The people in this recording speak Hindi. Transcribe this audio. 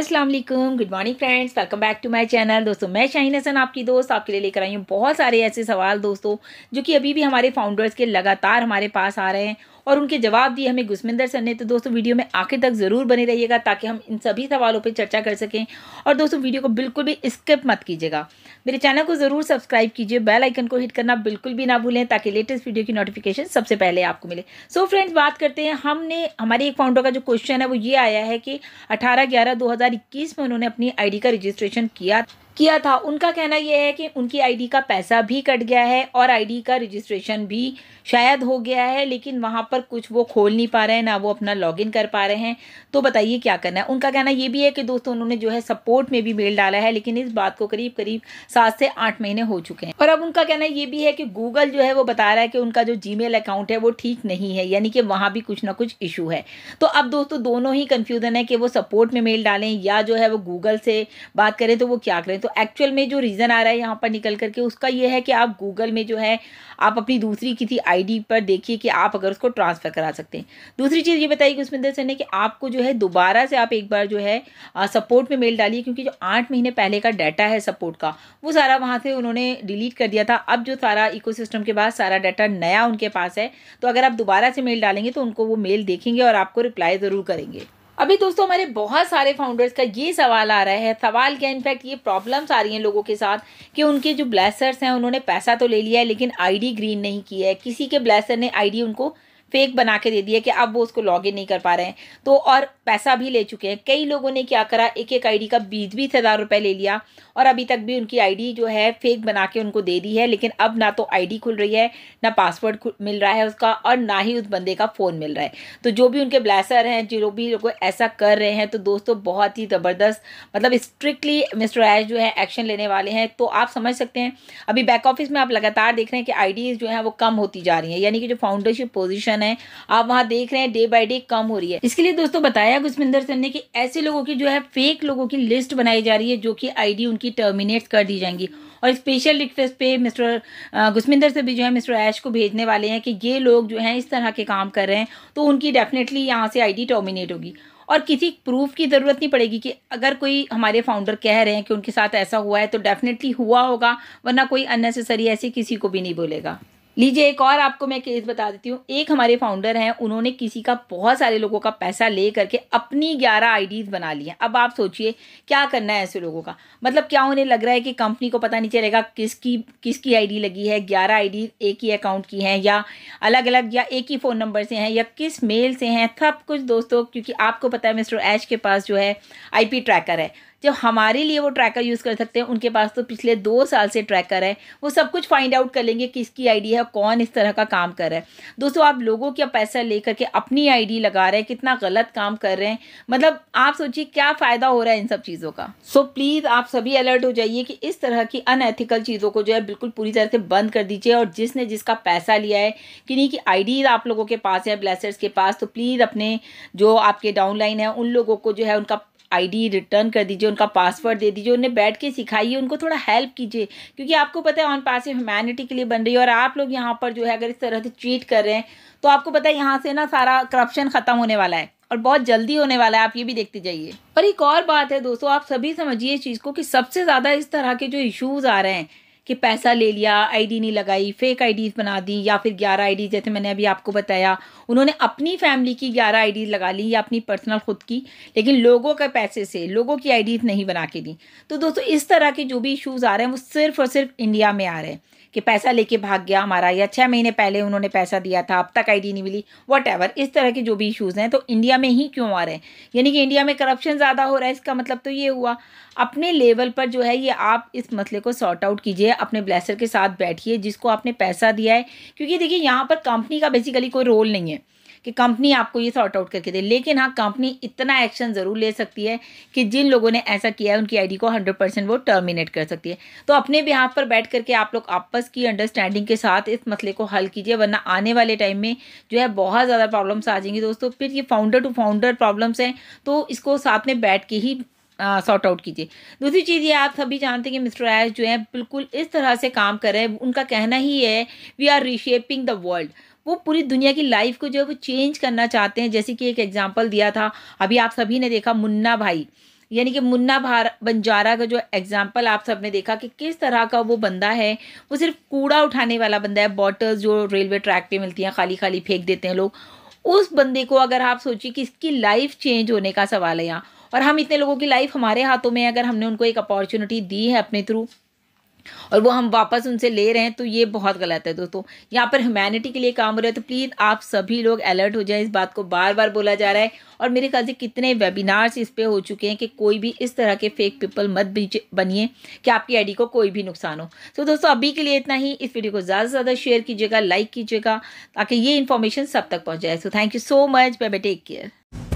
अस्सलाम वालेकुम good morning friends welcome back to my channel दोस्तों मैं शाहीन हसन आपकी दोस्त आपके लिए लेकर आई हूँ बहुत सारे ऐसे सवाल दोस्तों जो कि अभी भी हमारे फाउंडर्स के लगातार हमारे पास आ रहे हैं और उनके जवाब दिए हमें गुस्मिंदर सर ने तो दोस्तों वीडियो में आखिर तक ज़रूर बने रहिएगा ताकि हम इन सभी सवालों पर चर्चा कर सकें और दोस्तों वीडियो को बिल्कुल भी स्किप मत कीजिएगा मेरे चैनल को ज़रूर सब्सक्राइब कीजिए बेल आइकन को हिट करना बिल्कुल भी ना भूलें ताकि लेटेस्ट वीडियो की नोटिफिकेशन सबसे पहले आपको मिले सो so फ्रेंड्स बात करते हैं हमने हमारे एक फाउंडर का जो क्वेश्चन है वो ये आया है कि अठारह ग्यारह दो में उन्होंने अपनी आई का रजिस्ट्रेशन किया किया था उनका कहना यह है कि उनकी आईडी का पैसा भी कट गया है और आईडी का रजिस्ट्रेशन भी शायद हो गया है लेकिन वहाँ पर कुछ वो खोल नहीं पा रहे हैं ना वो अपना लॉगिन कर पा रहे हैं तो बताइए क्या करना है उनका कहना ये भी है कि दोस्तों उन्होंने जो है सपोर्ट में भी मेल डाला है लेकिन इस बात को करीब करीब सात से आठ महीने हो चुके हैं और अब उनका कहना ये भी है कि गूगल जो है वो बता रहा है कि उनका जो जी अकाउंट है वो ठीक नहीं है यानी कि वहाँ भी कुछ ना कुछ इशू है तो अब दोस्तों दोनों ही कन्फ्यूज़न है कि वो सपोर्ट में मेल डालें या जो है वो गूगल से बात करें तो वो क्या करें तो एक्चुअल में जो रीज़न आ रहा है यहाँ पर निकल करके उसका ये है कि आप गूगल में जो है आप अपनी दूसरी किसी आईडी पर देखिए कि आप अगर उसको ट्रांसफ़र करा सकते हैं दूसरी चीज़ ये बताइए कि उसमें दरअसल है कि आपको जो है दोबारा से आप एक बार जो है सपोर्ट में मेल डालिए क्योंकि जो आठ महीने पहले का डाटा है सपोर्ट का वो सारा वहाँ से उन्होंने डिलीट कर दिया था अब जो सारा इको के बाद सारा डाटा नया उनके पास है तो अगर आप दोबारा से मेल डालेंगे तो उनको वो मेल देखेंगे और आपको रिप्लाई ज़रूर करेंगे अभी दोस्तों हमारे बहुत सारे फाउंडर्स का ये सवाल आ रहा है सवाल क्या इनफैक्ट ये प्रॉब्लम्स आ रही हैं लोगों के साथ कि उनके जो ब्लैसर्स हैं उन्होंने पैसा तो ले लिया है लेकिन आईडी ग्रीन नहीं किया है किसी के ब्लैसर ने आईडी उनको फेक बना के दे दिया कि अब वो उसको लॉग इन नहीं कर पा रहे हैं तो और पैसा भी ले चुके हैं कई लोगों ने क्या करा एक एक आईडी का बीस बीस हज़ार रुपये ले लिया और अभी तक भी उनकी आईडी जो है फेक बना के उनको दे दी है लेकिन अब ना तो आईडी खुल रही है ना पासवर्ड मिल रहा है उसका और ना ही उस बंदे का फ़ोन मिल रहा है तो जो भी उनके ब्लैसर हैं जो भी लोग ऐसा कर रहे हैं तो दोस्तों बहुत ही ज़बरदस्त मतलब स्ट्रिक्टली मिस्टर ऐश जो है एक्शन लेने वाले हैं तो आप समझ सकते हैं अभी बैक ऑफिस में आप लगातार देख रहे हैं कि आईडीज़ जो है वो कम होती जा रही हैं यानी कि जो फाउंडरशिप पोजिशन कंडीशन है आप वहां देख रहे हैं डे बाई डे कम हो रही है इसके लिए दोस्तों बताया पुष्पिंदर सिंह ने कि ऐसे लोगों की जो है फेक लोगों की लिस्ट बनाई जा रही है जो कि आईडी उनकी टर्मिनेट कर दी जाएंगी और स्पेशल रिक्वेस्ट पे मिस्टर गुस्मिंदर से भी जो है मिस्टर ऐश को भेजने वाले हैं कि ये लोग जो हैं इस तरह के काम कर रहे हैं तो उनकी डेफिनेटली यहाँ से आईडी टर्मिनेट होगी और किसी प्रूफ की ज़रूरत नहीं पड़ेगी कि अगर कोई हमारे फाउंडर कह रहे हैं कि उनके साथ ऐसा हुआ है तो डेफिनेटली हुआ होगा वरना कोई अननेसेसरी ऐसी किसी को भी नहीं बोलेगा लीजिए एक और आपको मैं केस बता देती हूँ एक हमारे फाउंडर हैं उन्होंने किसी का बहुत सारे लोगों का पैसा ले करके अपनी ग्यारह आईडीज़ बना ली हैं अब आप सोचिए क्या करना है ऐसे लोगों का मतलब क्या उन्हें लग रहा है कि कंपनी को पता नहीं चलेगा किसकी किसकी आईडी लगी है ग्यारह आईडी एक ही अकाउंट की हैं या अलग अलग या एक ही फ़ोन नंबर से हैं या किस मेल से हैं सब कुछ दोस्तों क्योंकि आपको पता है मिस्टर ऐश के पास जो है आई ट्रैकर है जब हमारे लिए वो ट्रैकर यूज़ कर सकते हैं उनके पास तो पिछले दो साल से ट्रैकर है वो सब कुछ फाइंड आउट कर लेंगे किसकी आईडी है कौन इस तरह का काम कर रहा है दोस्तों आप लोगों का पैसा लेकर के अपनी आईडी लगा रहे हैं कितना गलत काम कर रहे हैं मतलब आप सोचिए क्या फ़ायदा हो रहा है इन सब चीज़ों का सो so, प्लीज़ आप सभी अलर्ट हो जाइए कि इस तरह की अनएथिकल चीज़ों को जो है बिल्कुल पूरी तरह से बंद कर दीजिए और जिसने जिसका पैसा लिया है कि नहीं कि आई आप लोगों के पास है ब्लेसर्स के पास तो प्लीज़ अपने जो आपके डाउनलाइन है उन लोगों को जो है उनका आईडी रिटर्न कर दीजिए उनका पासवर्ड दे दीजिए उन्हें बैठ के सिखाइए उनको थोड़ा हेल्प कीजिए क्योंकि आपको पता है ऑन पास ह्यूमैनिटी के लिए बन रही है और आप लोग यहाँ पर जो है अगर इस तरह से ट्रीट कर रहे हैं तो आपको पता है यहाँ से ना सारा करप्शन ख़त्म होने वाला है और बहुत जल्दी होने वाला है आप ये भी देखते जाइए पर एक और बात है दोस्तों आप सभी समझिए इस चीज़ को कि सबसे ज़्यादा इस तरह के जो इश्यूज़ आ रहे हैं कि पैसा ले लिया आईडी नहीं लगाई फेक आईडीज़ बना दी या फिर ग्यारह आईडी जैसे मैंने अभी आपको बताया उन्होंने अपनी फैमिली की ग्यारह आईडी लगा ली या अपनी पर्सनल ख़ुद की लेकिन लोगों के पैसे से लोगों की आईडीज़ नहीं बना के दी तो दोस्तों इस तरह के जो भी इशूज़ आ रहे हैं वो सिर्फ और सिर्फ इंडिया में आ रहे हैं कि पैसा लेके भाग गया हमारा या छः महीने पहले उन्होंने पैसा दिया था अब तक आईडी नहीं मिली वट इस तरह के जो भी इशूज़ हैं तो इंडिया में ही क्यों आ रहे हैं यानी कि इंडिया में करप्शन ज़्यादा हो रहा है इसका मतलब तो ये हुआ अपने लेवल पर जो है ये आप इस मसले को सॉर्ट आउट कीजिए अपने ब्लेसर के साथ बैठिए जिसको आपने पैसा दिया है क्योंकि देखिए यहाँ पर कंपनी का बेसिकली कोई रोल नहीं है कि कंपनी आपको ये सॉर्ट आउट करके दे लेकिन हाँ कंपनी इतना एक्शन ज़रूर ले सकती है कि जिन लोगों ने ऐसा किया है उनकी आईडी को हंड्रेड परसेंट वो टर्मिनेट कर सकती है तो अपने बिहाफ पर बैठ करके आप लोग आपस की अंडरस्टैंडिंग के साथ इस मसले को हल कीजिए वरना आने वाले टाइम में जो है बहुत ज़्यादा प्रॉब्लम्स आ जाएंगी दोस्तों फिर ये फाउंडर टू फाउंडर प्रॉब्लम्स हैं तो इसको साथ में बैठ के ही सॉर्ट आउट कीजिए दूसरी चीज़ ये आप सभी जानते हैं कि मिस्टर एस जो है बिल्कुल इस तरह से काम कर रहे हैं उनका कहना ही है we are reshaping the world वो पूरी दुनिया की लाइफ को जो है वो चेंज करना चाहते हैं जैसे कि एक एग्जाम्पल दिया था अभी आप सभी ने देखा मुन्ना भाई यानी कि मुन्ना भार बंजारा का जो एग्जाम्पल आप सब ने देखा कि किस तरह का वो बंदा है वो सिर्फ कूड़ा उठाने वाला बंदा है बॉटल्स जो रेलवे ट्रैक पे मिलती हैं खाली खाली फेंक देते हैं लोग उस बंदे को अगर आप सोचिए कि इसकी लाइफ चेंज होने का सवाल है यहाँ और हम इतने लोगों की लाइफ हमारे हाथों में अगर हमने उनको एक अपॉर्चुनिटी दी है अपने थ्रू और वो हम वापस उनसे ले रहे हैं तो ये बहुत गलत है दोस्तों यहाँ पर ह्यूमैनिटी के लिए काम हो रहा है तो प्लीज़ आप सभी लोग अलर्ट हो जाएं इस बात को बार बार बोला जा रहा है और मेरे ख्याल से कितने वेबिनार्स इस पर हो चुके हैं कि कोई भी इस तरह के फेक पीपल मत बनिए कि आपकी आईडी को कोई भी नुकसान हो तो दोस्तों अभी के लिए इतना ही इस वीडियो को ज़्यादा से ज़्यादा शेयर कीजिएगा लाइक कीजिएगा ताकि ये इन्फॉर्मेशन सब तक पहुँच जाए so thank you so much bye bye take care